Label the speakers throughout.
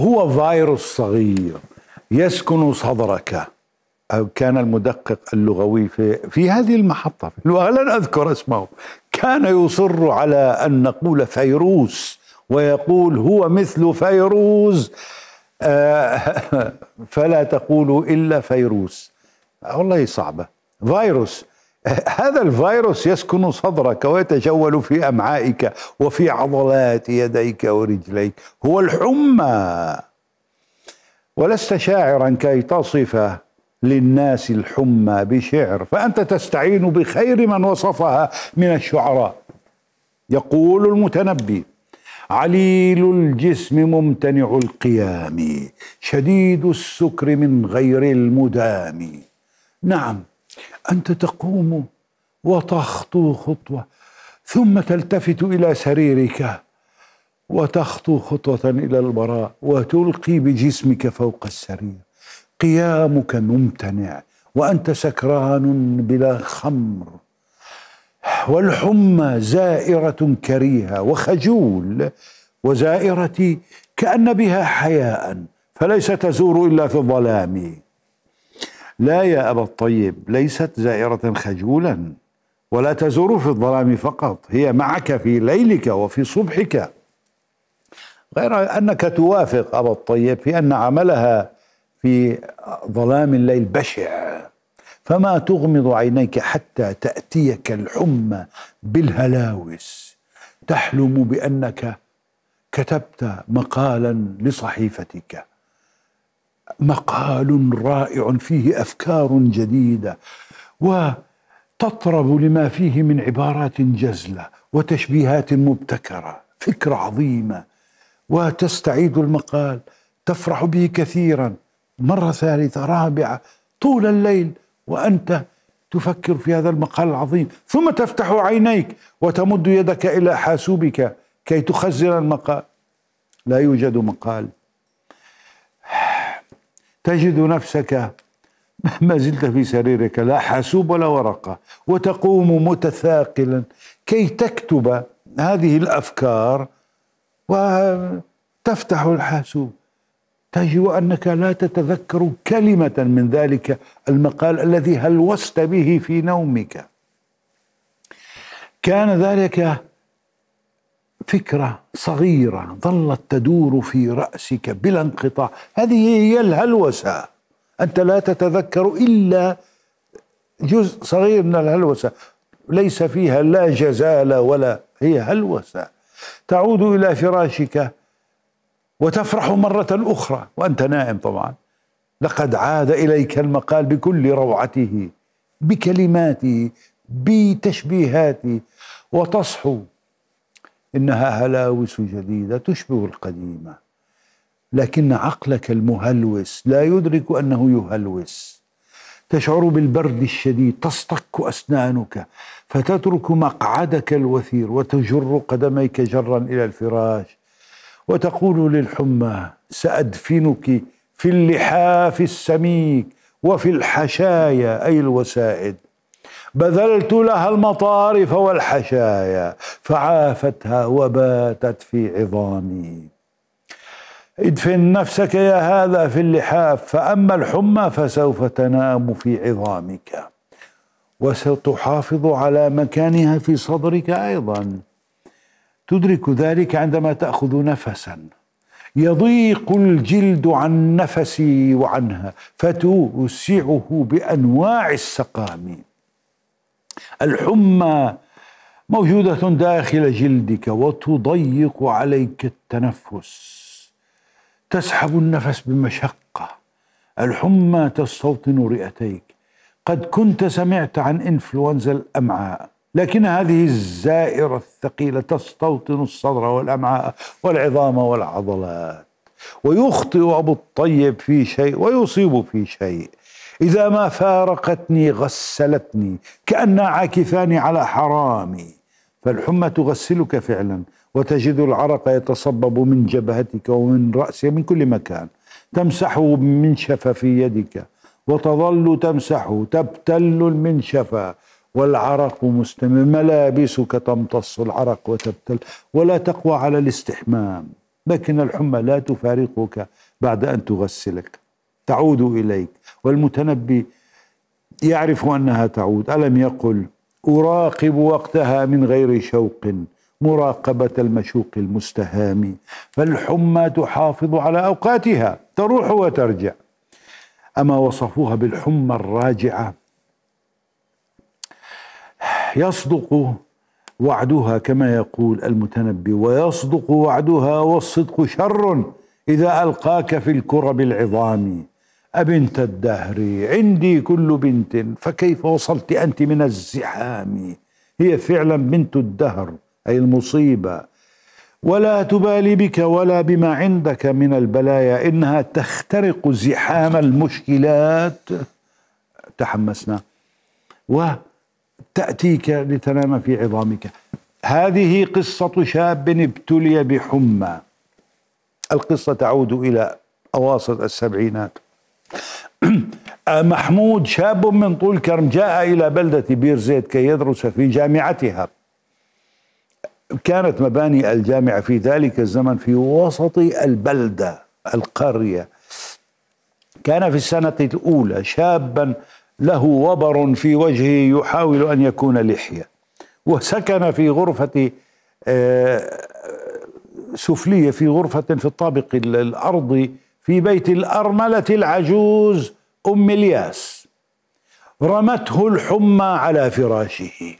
Speaker 1: هو فيروس صغير يسكن صدرك أو كان المدقق اللغوي في, في هذه المحطة لن أذكر اسمه كان يصر على أن نقول فيروس ويقول هو مثل فيروز آه، فلا تقولوا إلا فيروس والله صعبة فيروس هذا الفيروس يسكن صدرك ويتجول في امعائك وفي عضلات يديك ورجليك هو الحمى ولست شاعرا كي تصف للناس الحمى بشعر فانت تستعين بخير من وصفها من الشعراء يقول المتنبي عليل الجسم ممتنع القيام شديد السكر من غير المدام نعم انت تقوم وتخطو خطوه ثم تلتفت الى سريرك وتخطو خطوه الى البراء وتلقي بجسمك فوق السرير قيامك ممتنع وانت سكران بلا خمر والحمى زائره كريهه وخجول وزائرتي كان بها حياء فليس تزور الا في الظلام لا يا أبا الطيب ليست زائرة خجولا ولا تزور في الظلام فقط هي معك في ليلك وفي صبحك غير أنك توافق أبا الطيب في أن عملها في ظلام الليل بشع فما تغمض عينيك حتى تأتيك الحمى بالهلاوس تحلم بأنك كتبت مقالا لصحيفتك مقال رائع فيه افكار جديده وتطرب لما فيه من عبارات جزله وتشبيهات مبتكره فكره عظيمه وتستعيد المقال تفرح به كثيرا مره ثالثه رابعه طول الليل وانت تفكر في هذا المقال العظيم ثم تفتح عينيك وتمد يدك الى حاسوبك كي تخزن المقال لا يوجد مقال تجد نفسك مهما زلت في سريرك لا حاسوب ولا ورقة وتقوم متثاقلا كي تكتب هذه الأفكار وتفتح الحاسوب تجد أنك لا تتذكر كلمة من ذلك المقال الذي هلوست به في نومك كان ذلك فكرة صغيرة ظلت تدور في رأسك بلا انقطاع هذه هي الهلوسة أنت لا تتذكر إلا جزء صغير من الهلوسة ليس فيها لا جزالة ولا هي هلوسة تعود إلى فراشك وتفرح مرة أخرى وأنت نائم طبعا لقد عاد إليك المقال بكل روعته بكلماته بتشبيهاته وتصحو إنها هلاوس جديدة تشبه القديمة لكن عقلك المهلوس لا يدرك أنه يهلوس تشعر بالبرد الشديد تصطك أسنانك فتترك مقعدك الوثير وتجر قدميك جرا إلى الفراش وتقول للحمى سأدفنك في اللحاف السميك وفي الحشايا أي الوسائد بذلت لها المطارف والحشايا فعافتها وباتت في عظامي ادفن نفسك يا هذا في اللحاف فاما الحمى فسوف تنام في عظامك وستحافظ على مكانها في صدرك ايضا تدرك ذلك عندما تاخذ نفسا يضيق الجلد عن نفسي وعنها فتوسعه بانواع السقام الحمى موجودة داخل جلدك وتضيق عليك التنفس تسحب النفس بمشقة الحمى تستوطن رئتيك قد كنت سمعت عن انفلونزا الأمعاء لكن هذه الزائرة الثقيلة تستوطن الصدر والأمعاء والعظام والعضلات ويخطئ أبو الطيب في شيء ويصيب في شيء إذا ما فارقتني غسلتني كأن عاكفان على حرامي فالحمى تغسلك فعلا وتجد العرق يتصبب من جبهتك ومن رأسك من كل مكان تمسحه بمنشفة في يدك وتظل تمسحه تبتل المنشفة والعرق مستمر ملابسك تمتص العرق وتبتل ولا تقوى على الاستحمام لكن الحمى لا تفارقك بعد أن تغسلك تعود إليك والمتنبي يعرف أنها تعود ألم يقل أراقب وقتها من غير شوق مراقبة المشوق المستهام فالحمى تحافظ على أوقاتها تروح وترجع أما وصفوها بالحمى الراجعة يصدق وعدها كما يقول المتنبي ويصدق وعدها والصدق شر إذا ألقاك في الكرب العظام أبنت الدهر عندي كل بنت فكيف وصلت أنت من الزحام هي فعلا بنت الدهر أي المصيبة ولا تبالي بك ولا بما عندك من البلايا إنها تخترق زحام المشكلات تحمسنا وتأتيك لتنام في عظامك هذه قصة شاب ابتلي بحمى القصة تعود إلى أواسط السبعينات محمود شاب من طول كرم جاء إلى بلدة بير زيت كي يدرس في جامعتها كانت مباني الجامعة في ذلك الزمن في وسط البلدة القرية كان في السنة الأولى شابا له وبر في وجهه يحاول أن يكون لحية وسكن في غرفة آه، سفلية في غرفة في الطابق الأرضي في بيت الأرملة العجوز ام الياس رمته الحمى على فراشه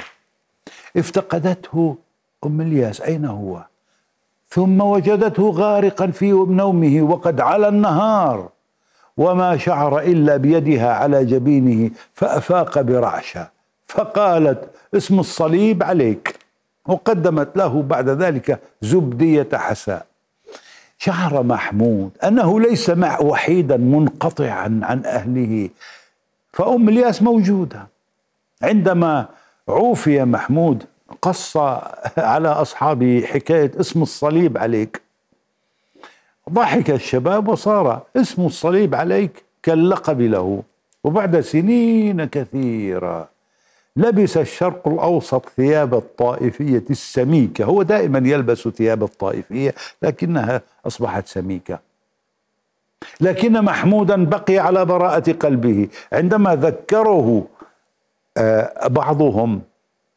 Speaker 1: افتقدته ام الياس اين هو ثم وجدته غارقا في نومه وقد علا النهار وما شعر الا بيدها على جبينه فافاق برعشه فقالت اسم الصليب عليك وقدمت له بعد ذلك زبديه حساء شعر محمود أنه ليس مع وحيدا منقطعا عن أهله فأم الياس موجودة عندما عوفي محمود قص على أصحابه حكاية اسم الصليب عليك ضحك الشباب وصار اسم الصليب عليك كاللقب له وبعد سنين كثيره لبس الشرق الاوسط ثياب الطائفيه السميكه هو دائما يلبس ثياب الطائفيه لكنها اصبحت سميكه لكن محمودا بقي على براءه قلبه عندما ذكره آه، بعضهم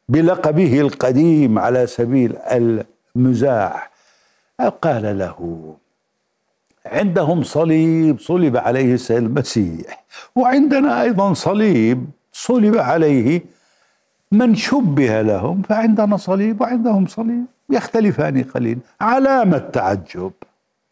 Speaker 1: بلقبه القديم على سبيل المزاح آه، قال له عندهم صليب صلب عليه المسيح وعندنا ايضا صليب صلب عليه من شبه لهم فعندنا صليب وعندهم صليب يختلفان قليلا علامة تعجب